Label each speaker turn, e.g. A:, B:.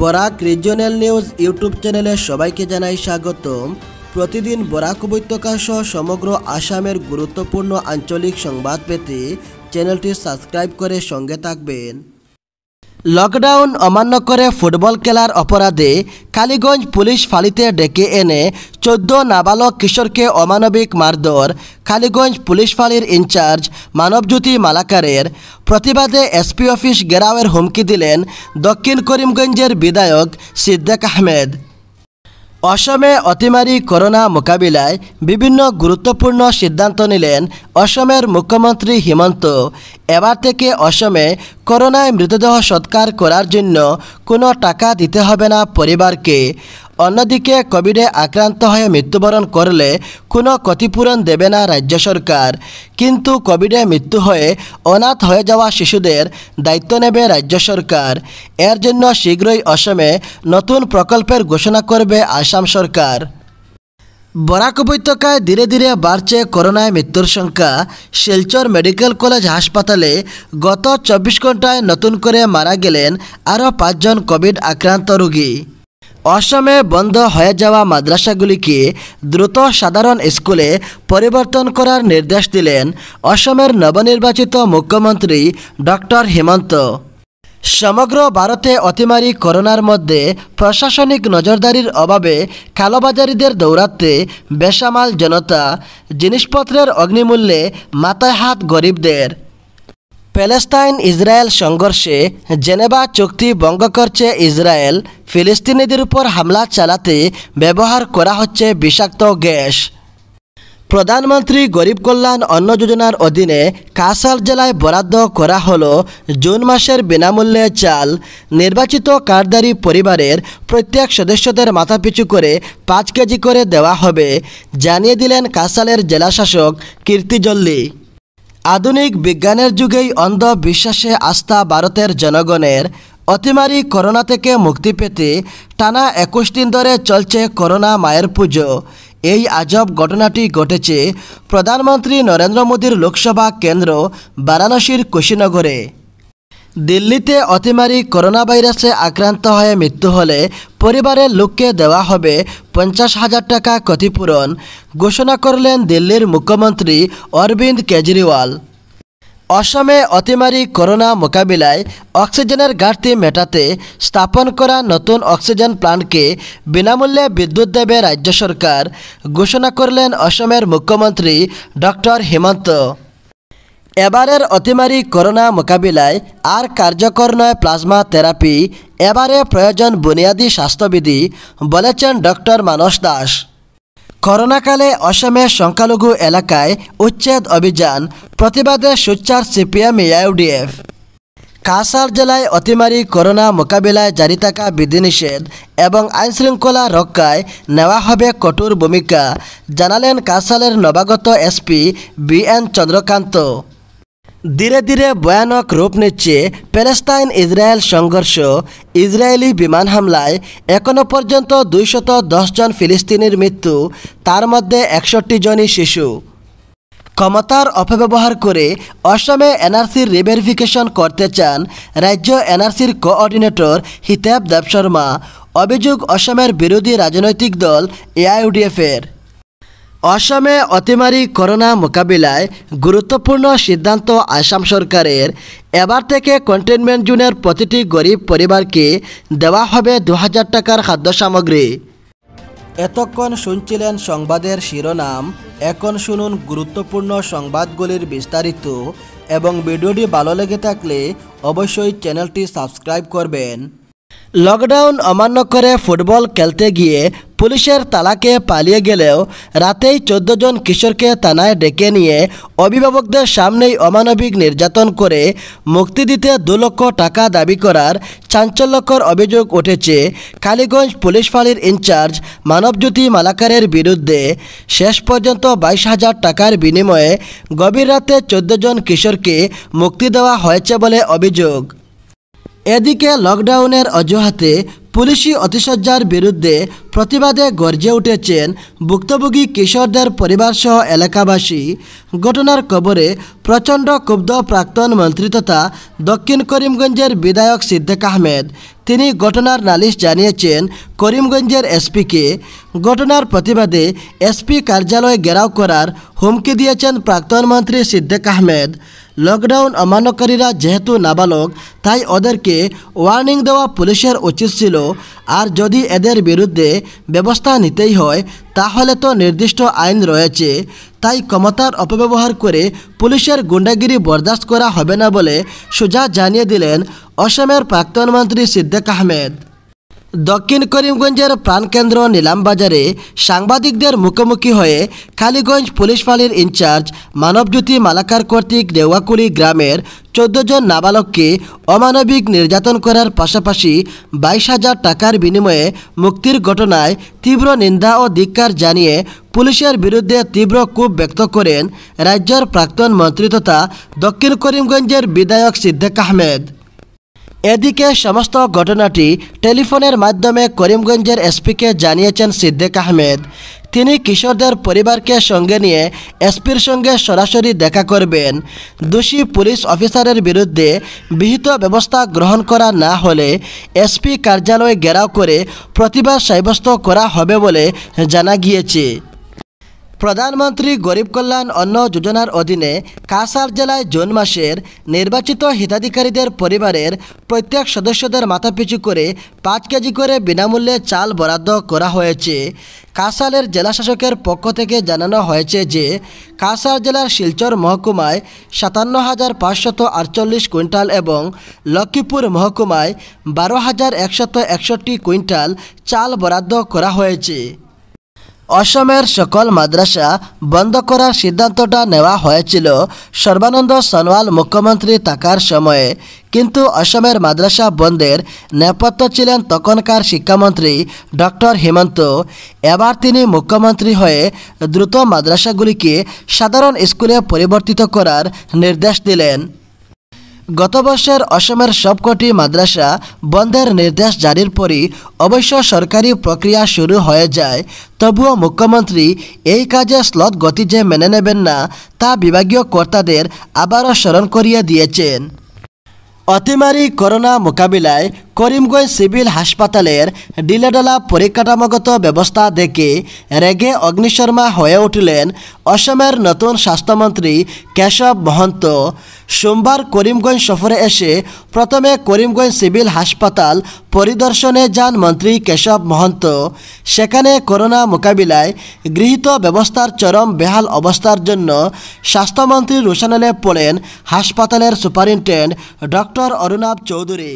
A: Barak regional news YouTube চ্যানেলে সবাইকে জানাই স্বাগতম প্রতিদিন বরাক উপত্যকা সহ সমগ্র আসামের গুরুত্বপূর্ণ আঞ্চলিক সংবাদ পেতে চ্যানেলটি সাবস্ক্রাইব করে সঙ্গে থাকবেন লকডাউন অমান্য করে ফুটবল খেলার অপরাধে কালীগঞ্জ পুলিশ ফালিতে ডেকে এনে চোদ্দ নাবালক কিশোরকে অমানবিক মারধর কালীগঞ্জ পুলিশ ফালির ইনচার্জ মানবজ্যোতি মালাকারের প্রতিবাদে এসপি অফিস গেরাওয়ের হুমকি দিলেন দক্ষিণ করিমগঞ্জের বিধায়ক সিদ্দেক আহমেদ অসমে অতিমারি করোনা মোকাবিলায় বিভিন্ন গুরুত্বপূর্ণ সিদ্ধান্ত নিলেন অসমের মুখ্যমন্ত্রী হিমন্ত এবার থেকে অসমে করোনায় মৃতদেহ সৎকার করার জন্য কোনো টাকা দিতে হবে না পরিবারকে অন্যদিকে কোভিডে আক্রান্ত হয়ে মৃত্যুবরণ করলে কোনো ক্ষতিপূরণ দেবে না রাজ্য সরকার কিন্তু কোভিডে মৃত্যু হয়ে অনাথ হয়ে যাওয়া শিশুদের দায়িত্ব নেবে রাজ্য সরকার এর জন্য শীঘ্রই অসমে নতুন প্রকল্পের ঘোষণা করবে আসাম সরকার বরাক উপত্যকায় ধীরে ধীরে বাড়ছে করোনায় মৃত্যুর সংখ্যা শিলচর মেডিকেল কলেজ হাসপাতালে গত চব্বিশ ঘন্টায় নতুন করে মারা গেলেন আরও পাঁচজন কোভিড আক্রান্ত রোগী অসমে বন্ধ হয়ে যাওয়া মাদ্রাসাগুলিকে দ্রুত সাধারণ স্কুলে পরিবর্তন করার নির্দেশ দিলেন অসমের নবনির্বাচিত মুখ্যমন্ত্রী ডক্টর হেমন্ত সমগ্র ভারতে অতিমারি করোনার মধ্যে প্রশাসনিক নজরদারির অভাবে কালোবাজারিদের দৌরাত্মে বেসামাল জনতা জিনিসপত্রের অগ্নিমূল্যে মাথায় হাত গরিবদের প্যালেস্তাইন ইসরায়েল সংঘর্ষে জেনেভা চুক্তি ভঙ্গ করছে ইসরায়েল ফিলিস্তিনিদের উপর হামলা চালাতে ব্যবহার করা হচ্ছে বিষাক্ত গ্যাস প্রধানমন্ত্রী গরিব কল্যাণ অন্ন যোজনার অধীনে কাসাল জেলায় বরাদ্দ করা হল জুন মাসের বিনামূল্যে চাল নির্বাচিত কারদারি পরিবারের প্রত্যেক সদস্যদের মাথাপিছু করে পাঁচ কেজি করে দেওয়া হবে জানিয়ে দিলেন কাসালের জেলাশাসক কীর্তি জল্লি আধুনিক বিজ্ঞানের যুগেই অন্ধ বিশ্বাসে আস্থা ভারতের জনগণের অতিমারি করোনা থেকে মুক্তি পেতে টানা একুশ দিন ধরে চলছে করোনা মায়ের পুজো এই আজব ঘটনাটি ঘটেছে প্রধানমন্ত্রী নরেন্দ্র মোদীর লোকসভা কেন্দ্র বারাণসীর কুশীনগরে দিল্লিতে অতিমারি করোনা ভাইরাসে আক্রান্ত হয়ে মৃত্যু হলে পরিবারের লোককে দেওয়া হবে পঞ্চাশ হাজার টাকা ক্ষতিপূরণ ঘোষণা করলেন দিল্লির মুখ্যমন্ত্রী অরবিন্দ কেজরিওয়াল অসমে অতিমারি করোনা মোকাবিলায় অক্সিজেনের ঘাটতি মেটাতে স্থাপন করা নতুন অক্সিজেন প্লান্টকে বিনামূল্যে বিদ্যুৎ দেবে রাজ্য সরকার ঘোষণা করলেন অসমের মুখ্যমন্ত্রী ডক্টর হেমন্ত এবারের অতিমারি করোনা মোকাবিলায় আর কার্যকর নয় প্লাজমা থেরাপি এবারে প্রয়োজন বুনিয়াদী স্বাস্থ্যবিধি বলেছেন ডক্টর মানস দাস করোনাকালে অসমের সংখ্যালঘু এলাকায় উচ্ছেদ অভিযান প্রতিবাদে সুচ্চার সিপিএম এআইউডিএফ কাসার জেলায় অতিমারি করোনা মোকাবিলায় জারি থাকা বিধিনিষেধ এবং আইনশৃঙ্খলা রক্ষায় নেওয়া হবে কঠোর ভূমিকা জানালেন কাসালের নবাগত এসপি বি এন চন্দ্রকান্ত ধীরে ধীরে ভয়ানক রূপ নিচ্ছে প্যালেস্তাইন ইসরায়েল সংঘর্ষ ইসরায়েলি বিমান হামলায় এখনও পর্যন্ত দুইশত জন ফিলিস্তিনির মৃত্যু তার মধ্যে একষট্টি জনই শিশু ক্ষমতার অপব্যবহার করে অসমে এনআরসির রিভেরিফিকেশন করতে চান রাজ্য এনআরসির কোঅর্ডিনেটর হিতাব দেব শর্মা অভিযোগ অসমের বিরোধী রাজনৈতিক দল এআইউডিএফের অসমে অতিমারি করোনা মোকাবিলায় গুরুত্বপূর্ণ সিদ্ধান্ত আসাম সরকারের এবার থেকে কন্টেনমেন্ট জোনের প্রতিটি গরিব পরিবারকে দেওয়া হবে দু টাকার খাদ্য সামগ্রী এতক্ষণ শুনছিলেন সংবাদের শিরোনাম এখন শুনুন গুরুত্বপূর্ণ সংবাদগুলির বিস্তারিত এবং ভিডিওটি ভালো লেগে থাকলে অবশ্যই চ্যানেলটি সাবস্ক্রাইব করবেন লকডাউন অমান্য করে ফুটবল খেলতে গিয়ে পুলিশের তালাকে পালিয়ে গেলেও রাতেই চোদ্দ জন কিশোরকে থানায় ডেকে নিয়ে অভিভাবকদের সামনেই অমানবিক নির্যাতন করে মুক্তি দিতে দু লক্ষ টাকা দাবি করার চাঞ্চল্যকর অভিযোগ উঠেছে কালীগঞ্জ পুলিশ ফাঁড়ির ইনচার্জ মানবজ্যোতি মালাকারের বিরুদ্ধে শেষ পর্যন্ত বাইশ হাজার টাকার বিনিময়ে গভীর রাতে চোদ্দ জন কিশোরকে মুক্তি দেওয়া হয়েছে বলে অভিযোগ এদিকে লকডাউনের অজুহাতে পুলিশি অতিশয্যার বিরুদ্ধে প্রতিবাদে গর্জে উঠেছেন ভুক্তভোগী কিশোরদের পরিবারসহ এলাকাবাসী ঘটনার কবরে প্রচণ্ড ক্ষুব্ধ প্রাক্তন মন্ত্রী তথা দক্ষিণ করিমগঞ্জের বিধায়ক সিদ্দিক আহমেদ তিনি ঘটনার নালিশ জানিয়েছেন করিমগঞ্জের এসপিকে ঘটনার প্রতিবাদে এসপি কার্যালয় ঘেরাও করার হুমকি দিয়েছেন প্রাক্তন মন্ত্রী সিদ্দিক আহমেদ লকডাউন অমান্যকারীরা যেহেতু নাবালক তাই ওদেরকে ওয়ার্নিং দেওয়া পুলিশের উচিত ছিল আর যদি এদের বিরুদ্ধে ব্যবস্থা নিতেই হয় তাহলে তো নির্দিষ্ট আইন রয়েছে তাই ক্ষমতার অপব্যবহার করে পুলিশের গুন্ডাগিরি বরদাস্ত করা হবে না বলে সোজা জানিয়ে দিলেন অসমের প্রাক্তন মন্ত্রী সিদ্দেক আহমেদ দক্ষিণ করিমগঞ্জের প্রাণকেন্দ্র নিলামবাজারে সাংবাদিকদের মুখোমুখি হয়ে কালীগঞ্জ পুলিশ ফাঁড়ির ইনচার্জ মানবজ্যোতি মালাকার কর্তৃক দেওয়াকুলি গ্রামের চোদ্দ জন নাবালককে অমানবিক নির্যাতন করার পাশাপাশি বাইশ হাজার টাকার বিনিময়ে মুক্তির ঘটনায় তীব্র নিন্দা ও ধিক্কার জানিয়ে পুলিশের বিরুদ্ধে তীব্র কূপ ব্যক্ত করেন রাজ্যের প্রাক্তন মন্ত্রী তথা দক্ষিণ করিমগঞ্জের বিধায়ক সিদ্দেক আহমেদ এদিকে সমস্ত ঘটনাটি টেলিফোনের মাধ্যমে করিমগঞ্জের এসপিকে জানিয়েছেন সিদ্দিক আহমেদ তিনি কিশোরদের পরিবারকে সঙ্গে নিয়ে এসপির সঙ্গে সরাসরি দেখা করবেন দোষী পুলিশ অফিসারের বিরুদ্ধে বিহিত ব্যবস্থা গ্রহণ করা না হলে এসপি কার্যালয় ঘেরাও করে প্রতিবাদ সাব্যস্ত করা হবে বলে জানা গিয়েছে প্রধানমন্ত্রী গরিব কল্যাণ অন্ন যোজনার অধীনে কাসার জেলায় জুন মাসের নির্বাচিত হিতাধিকারীদের পরিবারের প্রত্যেক সদস্যদের মাথাপিছু করে পাঁচ কেজি করে বিনামূল্যে চাল বরাদ্দ করা হয়েছে কাসালের জেলাশাসকের পক্ষ থেকে জানানো হয়েছে যে কাসার জেলার শিলচর মহকুমায় সাতান্ন হাজার পাঁচশত আটচল্লিশ কুইন্টাল এবং লক্ষ্মীপুর মহকুমায় বারো হাজার একশত একষট্টি কুইন্টাল চাল বরাদ্দ করা হয়েছে অসমের সকল মাদ্রাসা বন্ধ করার সিদ্ধান্তটা নেওয়া হয়েছিল সর্বানন্দ সনোয়াল মুখ্যমন্ত্রী থাকার সময়ে কিন্তু অসমের মাদ্রাসা বন্ধের নেপথ্য ছিলেন তখনকার শিক্ষামন্ত্রী ডক্টর হেমন্ত এবার তিনি মুখ্যমন্ত্রী হয়ে দ্রুত মাদ্রাসাগুলিকে সাধারণ স্কুলে পরিবর্তিত করার নির্দেশ দিলেন গত বছর অসমের সবকটি মাদ্রাসা বন্ধের নির্দেশ জারির পরই অবশ্য সরকারি প্রক্রিয়া শুরু হয়ে যায় তবুও মুখ্যমন্ত্রী এই কাজে স্লট গতি যে মেনে নেবেন না তা বিভাগীয় কর্তাদের আবারও স্মরণ করিয়ে দিয়েছেন অতিমারি করোনা মোকাবিলায় করিমগঞ্জ সিভিল হাসপাতালের ডিলেডলা পরিকাঠামোগত ব্যবস্থা দেখে রেগে অগ্নিশর্মা হয়ে উঠলেন অসমের নতুন স্বাস্থ্যমন্ত্রী কেশব মহন্ত সোমবার করিমগঞ্জ সফরে এসে প্রথমে করিমগঞ্জ সিভিল হাসপাতাল পরিদর্শনে যান মন্ত্রী কেশব মহন্ত সেখানে করোনা মোকাবিলায় গৃহীত ব্যবস্থার চরম বেহাল অবস্থার জন্য স্বাস্থ্যমন্ত্রী রোশানালে পড়েন হাসপাতালের সুপারিনটেন্ডেন্ট ডক্টর অরুণাভ চৌধুরী